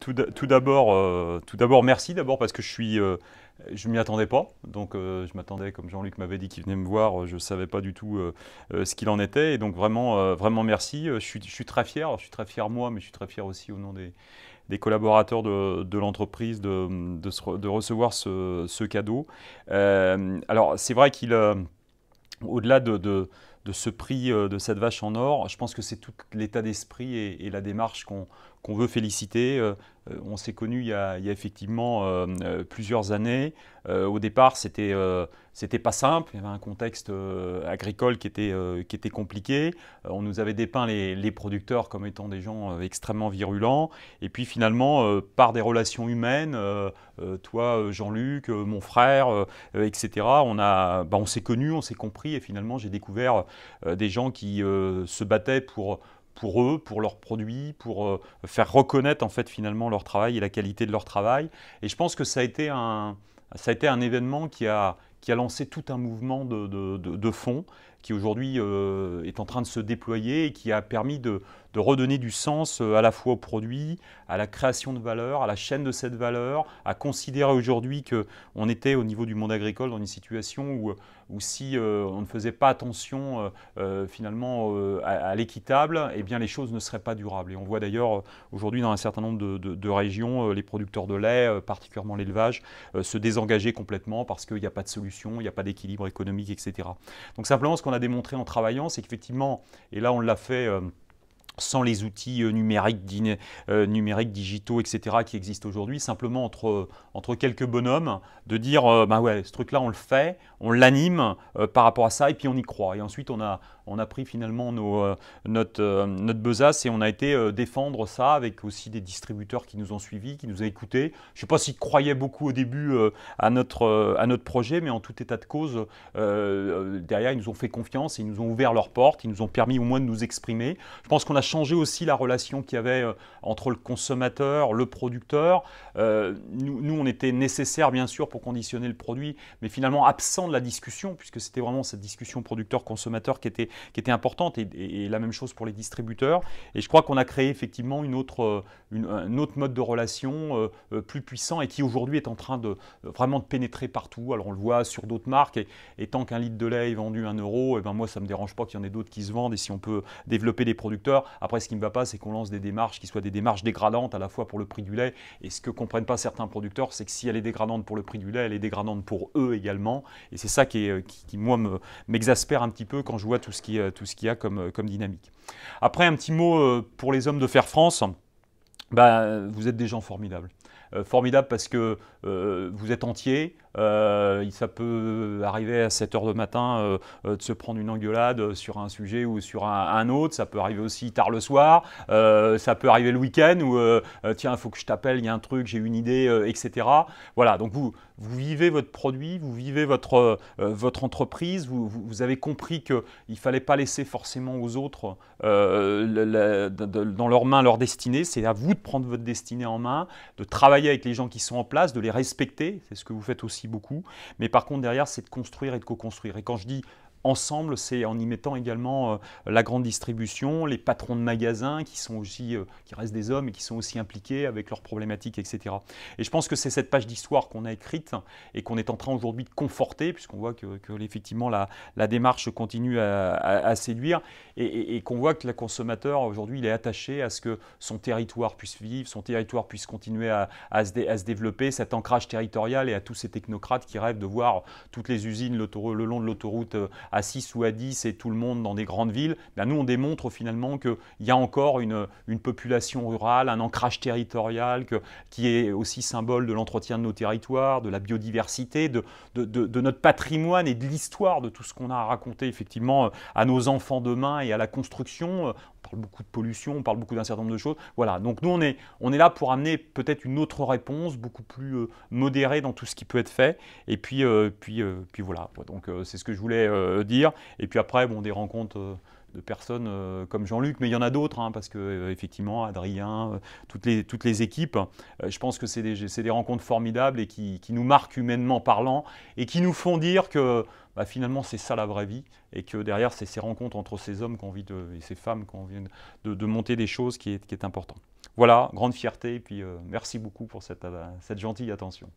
tout, d'abord, euh, tout d'abord, merci d'abord parce que je suis, euh, je m'y attendais pas. Donc, euh, je m'attendais, comme Jean-Luc m'avait dit qu'il venait me voir, je savais pas du tout ce qu'il en était. Et donc, vraiment, vraiment merci. Je suis, je suis très fier. je suis très fier moi, mais je suis très fier aussi au nom des, des collaborateurs de, l'entreprise de, de, recevoir ce, cadeau. alors, c'est vrai qu'il, au-delà de, de ce prix euh, de cette vache en or. Je pense que c'est tout l'état d'esprit et, la démarche qu'on veut féliciter. Euh, euh, on s'est connus il y a, effectivement plusieurs années. au départ, c'était c'était pas simple. Il y avait un contexte agricole qui était, qui était compliqué. on nous avait dépeint les, producteurs comme étant des gens extrêmement virulents. Et puis finalement, par des relations humaines, toi, Jean-Luc, mon frère, etc., on, bah, on s'est connus, on s'est compris. Et finalement, j'ai découvert euh, des gens qui euh, se battaient pour pour eux, pour leurs produits, pour euh, faire reconnaître en fait finalement leur travail et la qualité de leur travail. Et je pense que ça a été un, ça a été un événement qui a, qui a lancé tout un mouvement de, de, fond qui aujourd'hui est en train de se déployer et qui a permis de, redonner du sens à la fois au produit, à la création de valeur, à la chaîne de cette valeur, à considérer aujourd'hui qu'on était au niveau du monde agricole dans une situation où ou si euh, on ne faisait pas attention euh, euh, finalement à, l'équitable, eh bien les choses ne seraient pas durables. Et on voit d'ailleurs aujourd'hui dans un certain nombre de régions, les producteurs de lait, particulièrement l'élevage, se désengager complètement parce qu'il n'y a pas de solution, il n'y a pas d'équilibre économique, etc. Donc simplement ce qu'on a démontré en travaillant, c'est qu'effectivement, et là on l'a fait sans les outils euh, numériques, euh, numériques, digitaux, etc., qui existent aujourd'hui, simplement entre, euh, entre quelques bonhommes, de dire, bah ouais, ce truc-là, on le fait, on l'anime par rapport à ça, et puis on y croit. Et ensuite, on a, on a pris finalement nos, notre, notre besace et on a été défendre ça avec aussi des distributeurs qui nous ont suivis, qui nous ont écoutés. Je ne sais pas s'ils croyaient beaucoup au début à, notre, à notre projet, mais en tout état de cause, derrière, ils nous ont fait confiance, ils nous ont ouvert leurs portes, ils nous ont permis au moins de nous exprimer. Je pense qu'on a a changé aussi la relation qu'il y avait euh, entre le consommateur, le producteur. Euh, nous, on était nécessaire, bien sûr, pour conditionner le produit, mais finalement absent de la discussion, puisque c'était vraiment cette discussion producteur-consommateur qui était, qui était importante, et, la même chose pour les distributeurs. Et je crois qu'on a créé effectivement une autre, euh, une, un autre mode de relation plus puissant et qui aujourd'hui est en train de vraiment de pénétrer partout. Alors on le voit sur d'autres marques, et, tant qu'un litre de lait est vendu un euro, et eh ben moi ça ne me dérange pas qu'il y en ait d'autres qui se vendent, et si on peut développer des producteurs, après, ce qui ne me va pas, c'est qu'on lance des démarches qui soient des démarches dégradantes à la fois pour le prix du lait. Et ce que comprennent pas certains producteurs, c'est que si elle est dégradante pour le prix du lait, elle est dégradante pour eux également. Et c'est ça qui, euh, qui, moi, m'exaspère un petit peu quand je vois tout ce euh, qu'il y a comme, euh, comme dynamique. Après, un petit mot pour les hommes de Faire France. Bah, vous êtes des gens formidables. formidables parce que vous êtes entiers, euh, ça peut arriver à 7 heures de matin euh, euh, de se prendre une engueulade sur un sujet ou sur un, autre. Ça peut arriver aussi tard le soir. ça peut arriver le week-end où tiens, il faut que je t'appelle, il y a un truc, j'ai une idée, etc. Voilà, donc vous, vivez votre produit, vous vivez votre, votre entreprise, vous, avez compris qu'il ne fallait pas laisser forcément aux autres dans leurs mains leur destinée. C'est à vous de prendre votre destinée en main, de travailler avec les gens qui sont en place, de les respecter. C'est ce que vous faites aussi beaucoup. Mais par contre, derrière, c'est de construire et de co-construire. Et quand je dis ensemble, c'est en y mettant également euh, la grande distribution, les patrons de magasins qui sont aussi, euh, qui restent des hommes et qui sont aussi impliqués avec leurs problématiques, etc. Et je pense que c'est cette page d'histoire qu'on a écrite et qu'on est en train aujourd'hui de conforter, puisqu'on voit que, que effectivement la, la, démarche continue à, à, séduire et, qu'on voit que le consommateur aujourd'hui il est attaché à ce que son territoire puisse vivre, son territoire puisse continuer à, à se, se, développer, cet ancrage territorial et à tous ces technocrates qui rêvent de voir toutes les usines le long de l'autoroute euh, à 6 ou à 10 et tout le monde dans des grandes villes, ben nous on démontre finalement qu'il y a encore une, population rurale, un ancrage territorial qui est aussi symbole de l'entretien de nos territoires, de la biodiversité, de, de notre patrimoine et de l'histoire de tout ce qu'on a à raconter effectivement euh, à nos enfants demain et à la construction. Euh, beaucoup de pollution, on parle beaucoup d'un certain nombre de choses. Voilà, donc nous, on est, on est là pour amener peut-être une autre réponse, beaucoup plus euh, modérée dans tout ce qui peut être fait. Et puis, euh, puis, euh, puis voilà, donc c'est ce que je voulais dire. Et puis après, bon, des rencontres de personnes euh, comme Jean-Luc, mais il y en a d'autres, hein, parce que euh, Adrien, euh, toutes, les, toutes les équipes, je pense que c'est des, rencontres formidables et qui, nous marquent humainement parlant et qui nous font dire que bah, finalement c'est ça la vraie vie et que derrière c'est ces rencontres entre ces hommes vit et ces femmes qu'on vient de, de, monter des choses qui est, important. Voilà, grande fierté et puis merci beaucoup pour cette gentille attention.